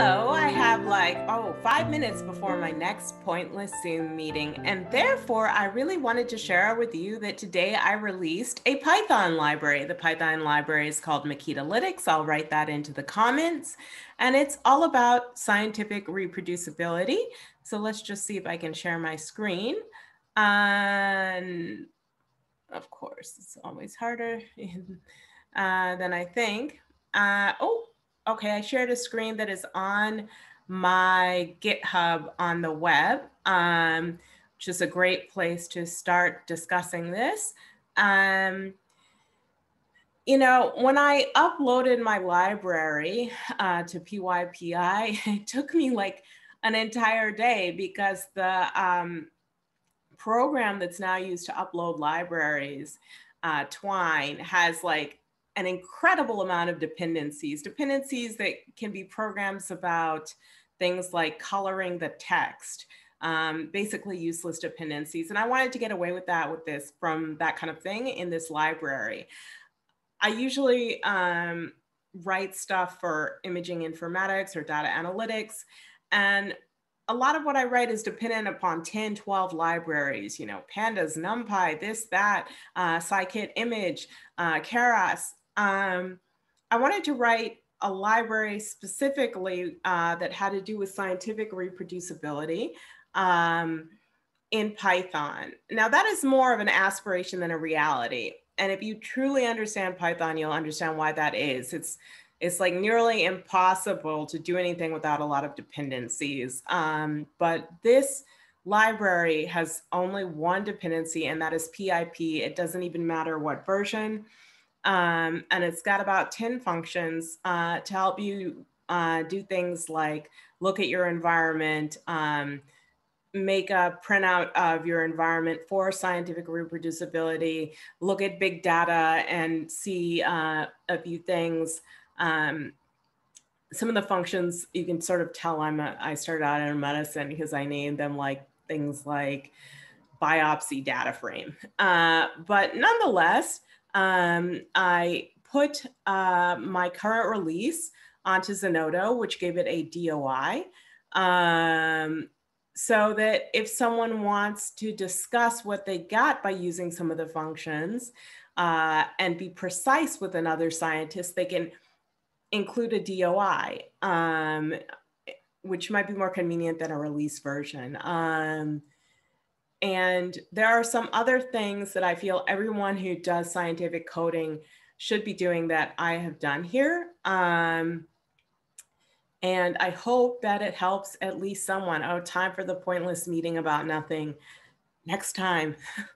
hello, I have like, oh, five minutes before my next pointless Zoom meeting. And therefore, I really wanted to share with you that today I released a Python library. The Python library is called Makitalytics. I'll write that into the comments. And it's all about scientific reproducibility. So let's just see if I can share my screen. And um, of course, it's always harder uh, than I think. Uh, oh, okay, I shared a screen that is on my GitHub on the web, um, which is a great place to start discussing this. Um, you know, when I uploaded my library uh, to PYPI, it took me like an entire day because the um, program that's now used to upload libraries, uh, Twine, has like an incredible amount of dependencies, dependencies that can be programs about things like coloring the text, um, basically useless dependencies. And I wanted to get away with that with this from that kind of thing in this library. I usually um, write stuff for imaging informatics or data analytics. And a lot of what I write is dependent upon 10, 12 libraries, you know, pandas, numpy, this, that, uh, scikit-image, uh, Keras, um, I wanted to write a library specifically uh, that had to do with scientific reproducibility um, in Python. Now that is more of an aspiration than a reality. And if you truly understand Python, you'll understand why that is. It's, it's like nearly impossible to do anything without a lot of dependencies. Um, but this library has only one dependency and that is PIP. It doesn't even matter what version. Um, and it's got about 10 functions uh, to help you uh, do things like look at your environment, um, make a printout of your environment for scientific reproducibility, look at big data and see uh, a few things. Um, some of the functions you can sort of tell I'm a, I started out in medicine because I named them like things like biopsy data frame. Uh, but nonetheless, um, I put uh, my current release onto Zenodo, which gave it a DOI. Um, so that if someone wants to discuss what they got by using some of the functions uh, and be precise with another scientist, they can include a DOI, um, which might be more convenient than a release version. Um, and there are some other things that I feel everyone who does scientific coding should be doing that I have done here. Um, and I hope that it helps at least someone. Oh, time for the pointless meeting about nothing. Next time.